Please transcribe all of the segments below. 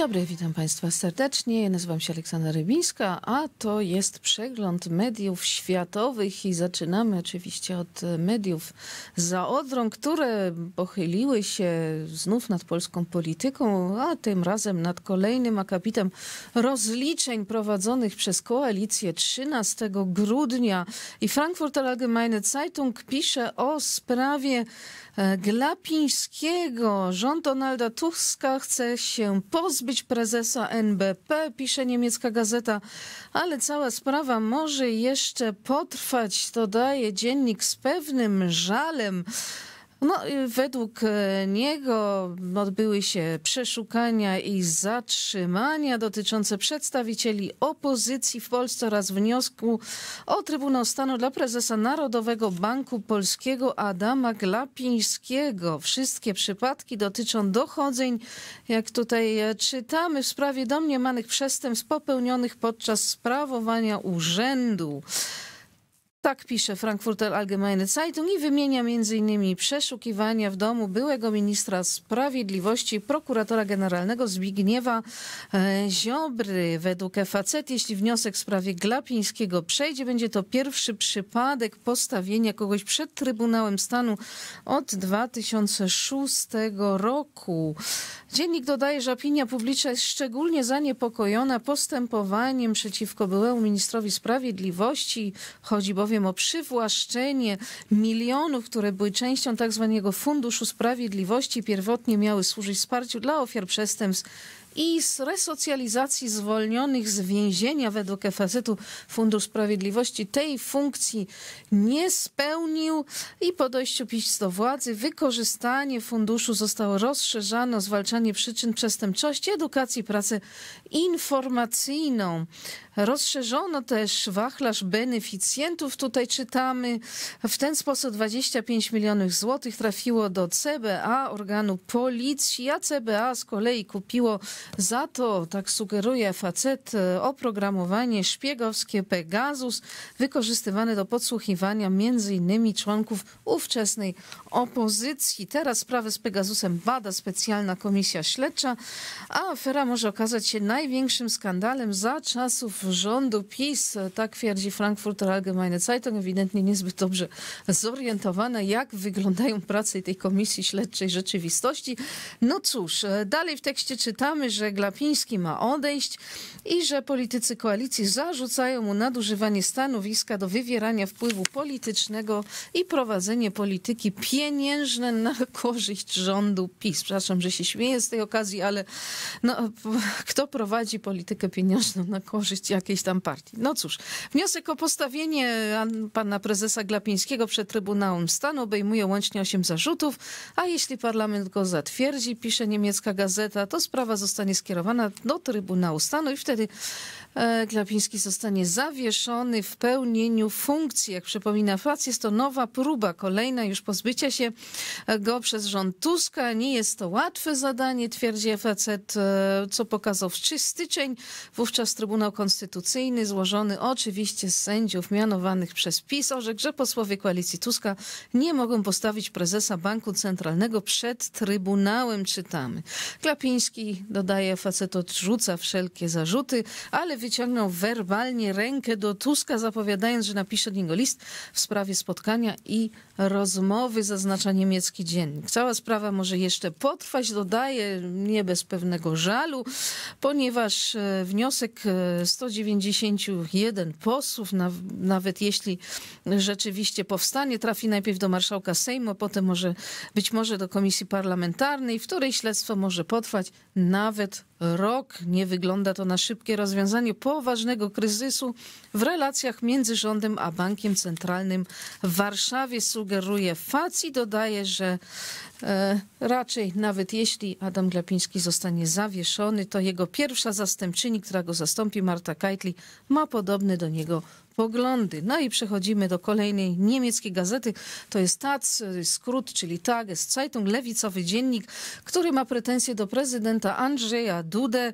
dobry, witam Państwa serdecznie. nazywam się Aleksandra Rybińska, a to jest przegląd mediów światowych i zaczynamy oczywiście od mediów za Odrą, które pochyliły się znów nad polską polityką, a tym razem nad kolejnym akapitem rozliczeń prowadzonych przez koalicję 13 grudnia. I Frankfurter Allgemeine Zeitung pisze o sprawie e, Glapińskiego. Rząd Donalda Tuska chce się pozbyć pozbyć prezesa NBP, pisze niemiecka gazeta, ale cała sprawa może jeszcze potrwać, to daje dziennik z pewnym żalem. No, według e, niego odbyły się przeszukania i zatrzymania dotyczące przedstawicieli opozycji w Polsce oraz wniosku o Trybunał Stanu dla prezesa Narodowego Banku Polskiego Adama Glapińskiego. Wszystkie przypadki dotyczą dochodzeń, jak tutaj e, czytamy, w sprawie domniemanych przestępstw popełnionych podczas sprawowania urzędu. Tak pisze Frankfurter Allgemeine Zeitung i wymienia m.in. przeszukiwania w domu byłego ministra sprawiedliwości, prokuratora generalnego Zbigniewa e, Ziobry. Według FACET, jeśli wniosek w sprawie Glapińskiego przejdzie, będzie to pierwszy przypadek postawienia kogoś przed Trybunałem Stanu od 2006 roku. Dziennik dodaje, że opinia publiczna jest szczególnie zaniepokojona postępowaniem przeciwko byłemu ministrowi sprawiedliwości. Chodzi bowiem o przywłaszczenie milionów, które były częścią tzw. Tak Funduszu Sprawiedliwości. Pierwotnie miały służyć wsparciu dla ofiar przestępstw i z resocjalizacji zwolnionych z więzienia według FSZ-u Fundusz Sprawiedliwości tej funkcji nie spełnił i po dojściu PiS do władzy wykorzystanie funduszu zostało rozszerzane zwalczanie przyczyn przestępczości, edukacji, pracę informacyjną. Rozszerzono też wachlarz beneficjentów. Tutaj czytamy w ten sposób 25 milionów złotych trafiło do CBA, organu policji, a CBA z kolei kupiło za to, tak sugeruje facet, e, oprogramowanie szpiegowskie Pegasus wykorzystywane do podsłuchiwania między innymi członków ówczesnej opozycji. Teraz sprawę z Pegasusem bada specjalna komisja śledcza, a afera może okazać się największym skandalem za czasów rządu PiS. Tak twierdzi Frankfurter Allgemeine Zeitung, ewidentnie niezbyt dobrze zorientowana, jak wyglądają prace tej komisji śledczej rzeczywistości. No cóż, e, dalej w tekście czytamy, że Glapiński ma odejść i że politycy koalicji zarzucają mu nadużywanie stanowiska do wywierania wpływu politycznego i prowadzenie polityki pieniężnej na korzyść rządu PiS. Przepraszam, że się śmieję z tej okazji, ale no, kto prowadzi politykę pieniężną na korzyść jakiejś tam partii? No cóż, wniosek o postawienie pana prezesa Glapińskiego przed Trybunałem Stanu obejmuje łącznie 8 zarzutów, a jeśli parlament go zatwierdzi, pisze niemiecka gazeta, to sprawa zostanie zostanie skierowana do Trybunału Stanu i wtedy Klapiński e, zostanie zawieszony w pełnieniu funkcji. Jak przypomina Fac, jest to nowa próba, kolejna już pozbycia się go przez rząd Tuska. Nie jest to łatwe zadanie, twierdzi facet, e co pokazał w styczeń. Wówczas Trybunał Konstytucyjny, złożony oczywiście z sędziów mianowanych przez PiS, orzekł, że posłowie koalicji Tuska nie mogą postawić prezesa Banku Centralnego przed Trybunałem, czytamy. Klapiński dodał, dodaje, facet odrzuca wszelkie zarzuty, ale wyciągnął werbalnie rękę do Tuska, zapowiadając, że napisze do niego list w sprawie spotkania i rozmowy, zaznacza niemiecki dziennik. Cała sprawa może jeszcze potrwać, dodaje, nie bez pewnego żalu, ponieważ e, wniosek 191 e, posłów, nawet jeśli rzeczywiście powstanie, trafi najpierw do marszałka Sejmu, potem może być może do komisji parlamentarnej, w której śledztwo może potrwać nawet nawet rok nie wygląda to na szybkie rozwiązanie poważnego kryzysu w relacjach między rządem a bankiem centralnym w Warszawie, sugeruje Faci. Dodaje, że e, raczej nawet jeśli Adam Glapiński zostanie zawieszony, to jego pierwsza zastępczyni, która go zastąpi, Marta Kajtli, ma podobny do niego poglądy. No i przechodzimy do kolejnej niemieckiej gazety. To jest TAC, skrót, czyli Tageszeitung, lewicowy dziennik, który ma pretensje do prezydenta Andrzeja Dudę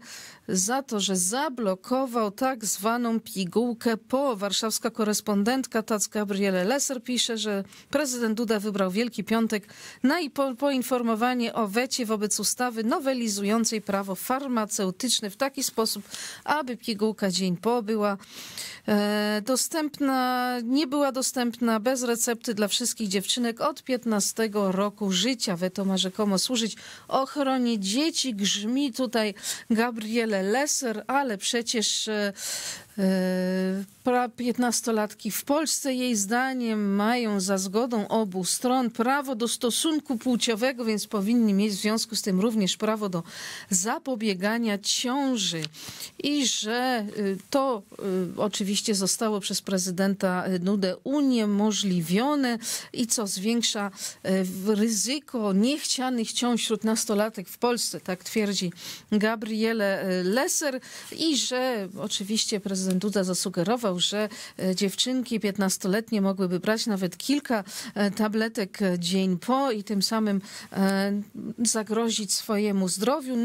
za to, że zablokował tak zwaną pigułkę po. Warszawska korespondentka TAC Gabriele Lesser pisze, że prezydent Duda wybrał Wielki Piątek na poinformowanie o wecie wobec ustawy nowelizującej prawo farmaceutyczne w taki sposób, aby pigułka dzień po była e, do dostępna, nie była dostępna bez recepty dla wszystkich dziewczynek od 15 roku życia. Wy to ma rzekomo służyć ochronie dzieci. Grzmi tutaj Gabriele Lesser, ale przecież e, E, piętnastolatki w Polsce jej zdaniem mają za zgodą obu stron prawo do stosunku płciowego, więc powinni mieć w związku z tym również prawo do zapobiegania ciąży. I że y, to y, oczywiście zostało przez prezydenta Nudę uniemożliwione i co zwiększa e, ryzyko niechcianych ciąż wśród nastolatek w Polsce, tak twierdzi Gabriele e, Lesser i że oczywiście prezydent prezydent Duda zasugerował, że e, dziewczynki 15-letnie mogłyby brać nawet kilka e, tabletek e, dzień po i tym samym zagrozić swojemu zdrowiu.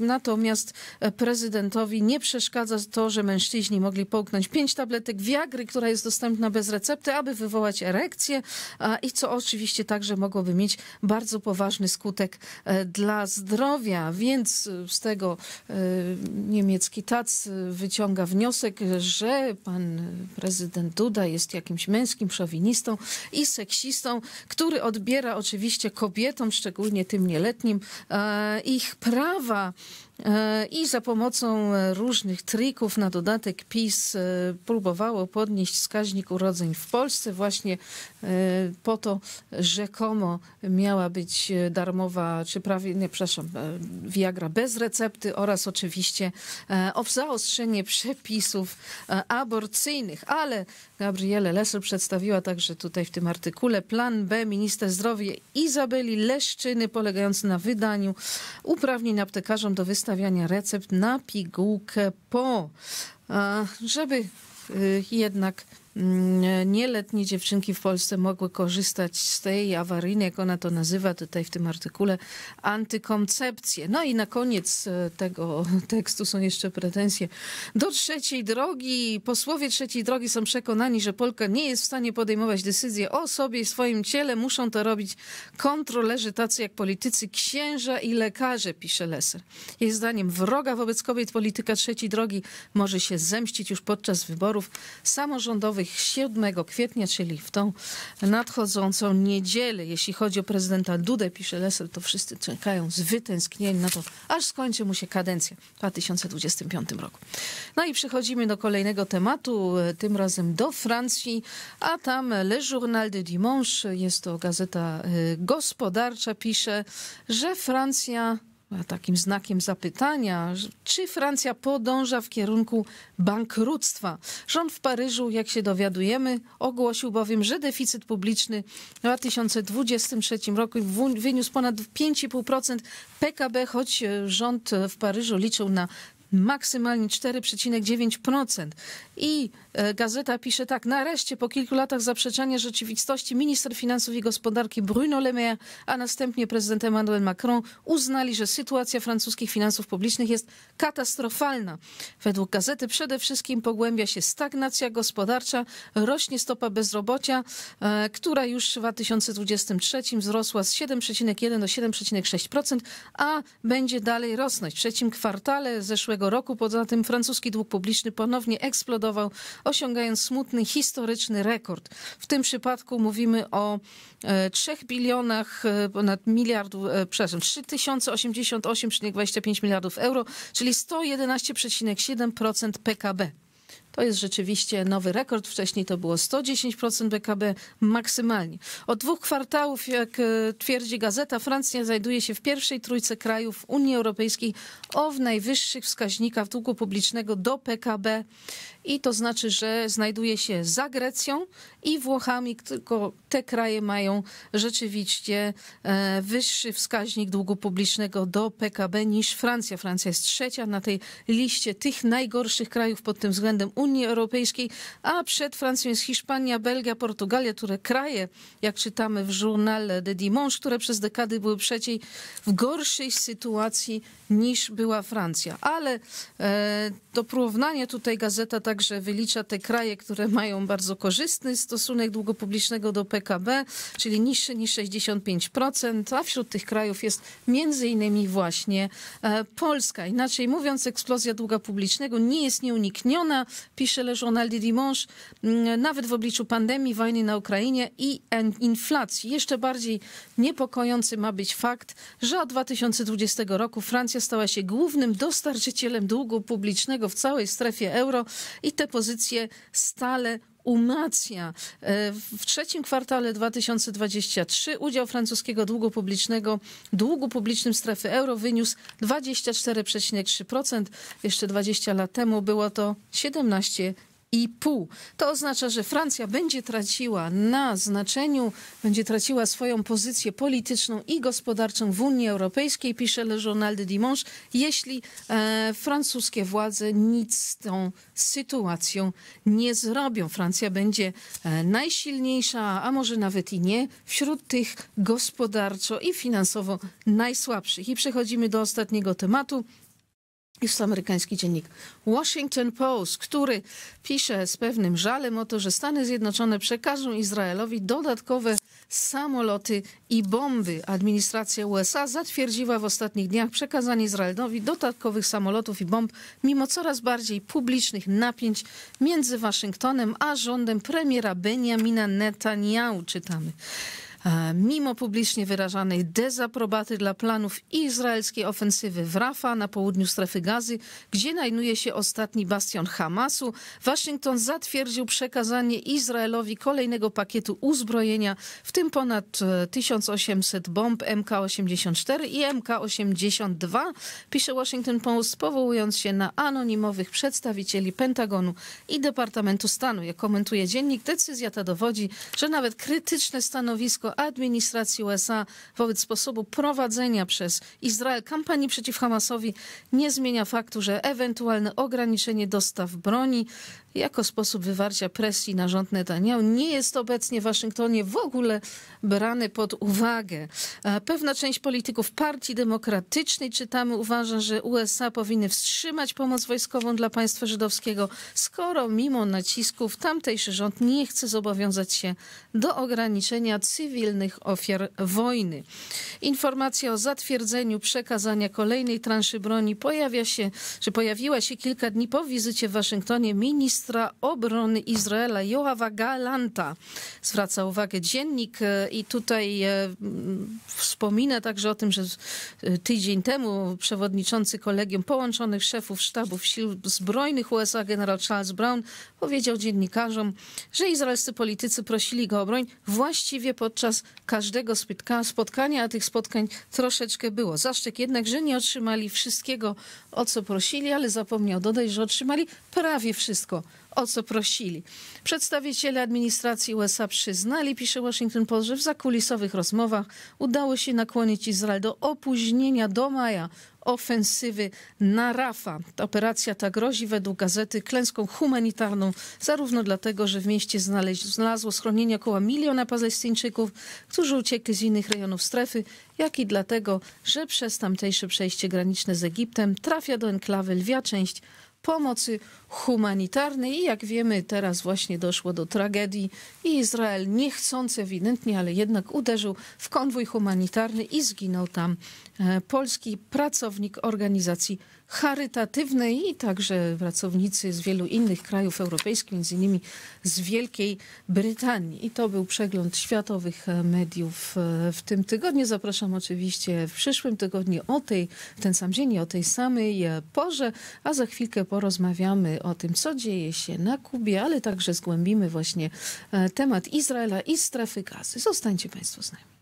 Natomiast prezydentowi nie przeszkadza to, że mężczyźni mogli połknąć pięć tabletek Viagry, która jest dostępna bez recepty, aby wywołać erekcję i co oczywiście także mogłoby mieć bardzo poważny skutek dla zdrowia. Więc z tego niemiecki TAC wyciąga wniosek, że pan prezydent Duda jest jakimś męskim szowinistą i seksistą, który odbiera oczywiście kobietom, szczególnie tym nieletnim, e, ich prawa E, I za pomocą e, różnych trików na dodatek PiS e, próbowało podnieść wskaźnik urodzeń w Polsce właśnie po to rzekomo miała być darmowa, czy prawie, nie, przepraszam, Viagra bez recepty oraz oczywiście o zaostrzenie przepisów aborcyjnych. Ale Gabriele Lesel przedstawiła także tutaj w tym artykule plan B minister zdrowia Izabeli Leszczyny polegający na wydaniu uprawnień aptekarzom do wystąpienia wystawiania recept na pigułkę po, żeby y, jednak Mm, nieletnie dziewczynki w Polsce mogły korzystać z tej awaryjnej, jak ona to nazywa tutaj w tym artykule, antykoncepcję. No i na koniec e, tego tekstu są jeszcze pretensje. Do trzeciej drogi, posłowie trzeciej drogi są przekonani, że Polka nie jest w stanie podejmować decyzji o sobie i swoim ciele. Muszą to robić kontrolerzy tacy jak politycy, księża i lekarze, pisze Leser. Jej zdaniem wroga wobec kobiet polityka trzeciej drogi może się zemścić już podczas wyborów samorządowych 7 kwietnia, czyli w tą nadchodzącą niedzielę. Jeśli chodzi o prezydenta Dudę, pisze Lesel, to wszyscy czekają z wytęsknieniem na to, aż skończy mu się kadencja w 2025 roku. No i przechodzimy do kolejnego tematu, tym razem do Francji, a tam Le Journal de Dimanche, jest to gazeta y, gospodarcza, pisze, że Francja takim znakiem zapytania, czy Francja podąża w kierunku bankructwa. Rząd w Paryżu, jak się dowiadujemy, ogłosił bowiem, że deficyt publiczny w 2023 roku wyniósł ponad 5,5% PKB, choć e, rząd w Paryżu liczył na maksymalnie 4,9%. I E, gazeta pisze tak, nareszcie po kilku latach zaprzeczania rzeczywistości minister finansów i gospodarki Bruno Le Maire, a następnie prezydent Emmanuel Macron uznali, że sytuacja francuskich finansów publicznych jest katastrofalna. Według gazety przede wszystkim pogłębia się stagnacja gospodarcza, rośnie stopa bezrobocia, e, która już w 2023 wzrosła z 7,1 do 7,6%, a będzie dalej rosnąć. W trzecim kwartale zeszłego roku poza tym francuski dług publiczny ponownie eksplodował osiągając smutny historyczny rekord. W tym przypadku mówimy o 3 e, bilionach, e, ponad miliardów, e, przepraszam, 3088,25 miliardów euro, czyli 111,7% PKB. To jest rzeczywiście nowy rekord. Wcześniej to było 110% PKB maksymalnie. Od dwóch kwartałów, jak e, twierdzi gazeta, Francja znajduje się w pierwszej trójce krajów Unii Europejskiej o w najwyższych wskaźnikach długu publicznego do PKB. I to znaczy, że znajduje się za Grecją i Włochami, tylko te kraje mają rzeczywiście e, wyższy wskaźnik długu publicznego do PKB niż Francja. Francja jest trzecia na tej liście tych najgorszych krajów pod tym względem Unii Unii Europejskiej, a przed Francją jest Hiszpania, Belgia, Portugalia, które kraje, jak czytamy w żurnale de Dimanche, które przez dekady były przeciej w gorszej sytuacji niż była Francja. Ale e, do porównania tutaj gazeta także wylicza te kraje, które mają bardzo korzystny stosunek długu publicznego do PKB, czyli niższy niż 65%, a wśród tych krajów jest między innymi właśnie e, Polska. Inaczej mówiąc, eksplozja długa publicznego nie jest nieunikniona pisze Le Journal du Dimanche, mm, nawet w obliczu pandemii, wojny na Ukrainie i inflacji. Jeszcze bardziej niepokojący ma być fakt, że od 2020 roku Francja stała się głównym dostarczycielem długu publicznego w całej strefie euro i te pozycje stale umacnia. E, w trzecim kwartale 2023 udział francuskiego długu publicznego, długu publicznym strefy euro wyniósł 24,3%. Jeszcze 20 lat temu było to 17%. 2,5. To oznacza, że Francja będzie traciła na znaczeniu, będzie traciła swoją pozycję polityczną i gospodarczą w Unii Europejskiej, pisze Le Journal de Dimanche, jeśli e, francuskie władze nic z tą sytuacją nie zrobią. Francja będzie e, najsilniejsza, a może nawet i nie, wśród tych gospodarczo i finansowo najsłabszych. I przechodzimy do ostatniego tematu. Jest to amerykański dziennik Washington Post, który pisze z pewnym żalem o to, że Stany Zjednoczone przekażą Izraelowi dodatkowe samoloty i bomby. Administracja USA zatwierdziła w ostatnich dniach przekazanie Izraelowi dodatkowych samolotów i bomb, mimo coraz bardziej publicznych napięć między Waszyngtonem a rządem premiera Benjamina Netanyahu, czytamy. E, mimo publicznie wyrażanej dezaprobaty dla planów izraelskiej ofensywy w Rafa na południu strefy gazy, gdzie znajduje się ostatni bastion Hamasu, Waszyngton zatwierdził przekazanie Izraelowi kolejnego pakietu uzbrojenia, w tym ponad 1800 e, bomb MK-84 i MK-82, pisze Washington Post, powołując się na anonimowych przedstawicieli Pentagonu i Departamentu Stanu. Jak komentuje dziennik, decyzja ta dowodzi, że nawet krytyczne stanowisko administracji USA wobec sposobu prowadzenia przez Izrael kampanii przeciw Hamasowi nie zmienia faktu, że ewentualne ograniczenie dostaw broni jako sposób wywarcia presji na rząd Netanyahu nie jest obecnie w Waszyngtonie w ogóle brany pod uwagę. Pewna część polityków Partii Demokratycznej, czytamy, uważa, że USA powinny wstrzymać pomoc wojskową dla państwa żydowskiego, skoro mimo nacisków tamtejszy rząd nie chce zobowiązać się do ograniczenia cywilnych ofiar wojny. Informacja o zatwierdzeniu przekazania kolejnej transzy broni pojawia się, że pojawiła się kilka dni po wizycie w Waszyngtonie ministra ministra obrony Izraela Joawa Galanta zwraca uwagę dziennik e, i tutaj e, wspomina także o tym, że e, tydzień temu przewodniczący Kolegium Połączonych Szefów Sztabów Sił Zbrojnych USA generał Charles Brown powiedział dziennikarzom, że izraelscy politycy prosili go o broń właściwie podczas każdego spotkania, a tych spotkań troszeczkę było. Zaszczyt jednak, że nie otrzymali wszystkiego, o co prosili, ale zapomniał dodać, że otrzymali prawie wszystko, o co prosili. Przedstawiciele administracji USA przyznali, pisze Washington Post, że w zakulisowych rozmowach udało się nakłonić Izrael do opóźnienia do maja ofensywy na Rafa. Operacja ta grozi według gazety klęską humanitarną, zarówno dlatego, że w mieście znalazło schronienie około miliona Palestyńczyków, którzy uciekli z innych rejonów strefy, jak i dlatego, że przez tamtejsze przejście graniczne z Egiptem trafia do enklawy lwia część pomocy humanitarnej i jak wiemy teraz właśnie doszło do tragedii i Izrael niechcący ewidentnie, ale jednak uderzył w konwój humanitarny i zginął tam e, polski pracownik organizacji charytatywnej i także pracownicy z wielu innych krajów europejskich, między innymi z Wielkiej Brytanii. I to był przegląd światowych mediów e, w tym tygodniu. Zapraszam oczywiście w przyszłym tygodniu o tej, w ten sam dzień o tej samej porze, a za chwilkę porozmawiamy o tym, co dzieje się na Kubie, ale także zgłębimy właśnie e, temat Izraela i strefy gazy. Zostańcie Państwo z nami.